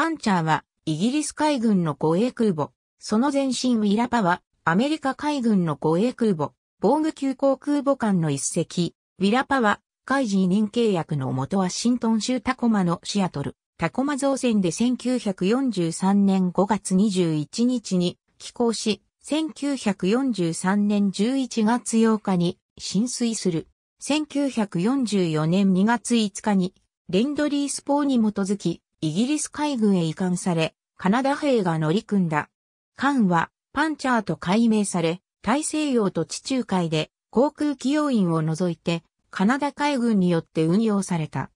パンチャーはイギリス海軍の護衛空母。その前身ウィラパはアメリカ海軍の護衛空母。防具急行空母艦の一隻。ウィラパは海事委任契約の元ワシントン州タコマのシアトル。タコマ造船で1943年5月21日に寄港し、1943年11月8日に浸水する。1944年2月5日にレンドリースポーに基づきイギリス海軍へ移管され、カナダ兵が乗り組んだ。艦は、パンチャーと改名され、大西洋と地中海で航空機要員を除いて、カナダ海軍によって運用された。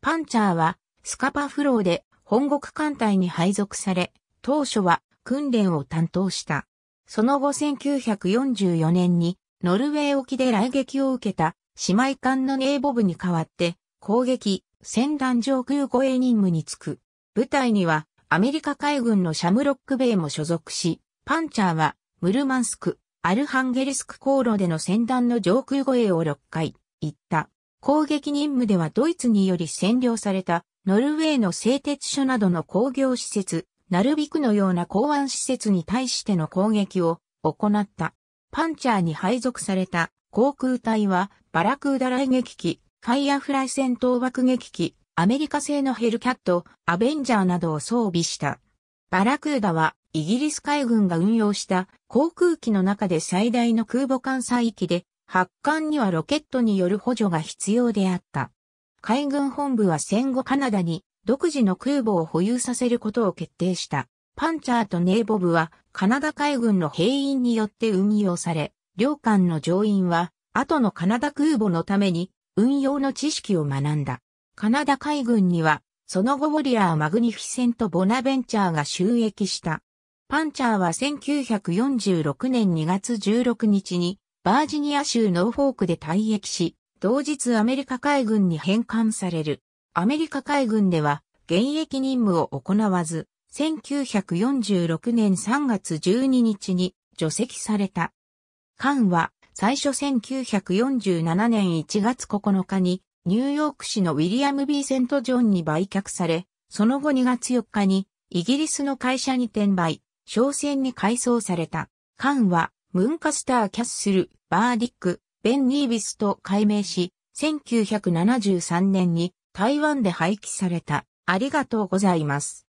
パンチャーは、スカパフローで本国艦隊に配属され、当初は訓練を担当した。その後1944年に、ノルウェー沖で来撃を受けた姉妹艦のネーボブに代わって攻撃、戦団上空護衛任務に就く。部隊にはアメリカ海軍のシャムロックベイも所属し、パンチャーはムルマンスク、アルハンゲリスク航路での戦団の上空護衛を6回行った。攻撃任務ではドイツにより占領されたノルウェーの製鉄所などの工業施設、ナルビクのような港湾施設に対しての攻撃を行った。パンチャーに配属された航空隊はバラクーダ雷撃機ファイアフライ戦闘爆撃機、アメリカ製のヘルキャット、アベンジャーなどを装備した。バラクーダは、イギリス海軍が運用した航空機の中で最大の空母艦載機で、発艦にはロケットによる補助が必要であった。海軍本部は戦後カナダに独自の空母を保有させることを決定した。パンチャーとネーボブはカナダ海軍の兵員によって運用され、両艦の乗員は後のカナダ空母のために運用の知識を学んだ。カナダ海軍には、その後ウォリアー・マグニフィセント・ボナベンチャーが収益した。パンチャーは1946年2月16日に、バージニア州ノーフォークで退役し、同日アメリカ海軍に返還される。アメリカ海軍では、現役任務を行わず、1946年3月12日に除籍された。は最初1947年1月9日にニューヨーク市のウィリアム・ B・ セント・ジョンに売却され、その後2月4日にイギリスの会社に転売、商船に改装された。艦はムンカスター・キャッスル、バーディック、ベン・ニービスと改名し、1973年に台湾で廃棄された。ありがとうございます。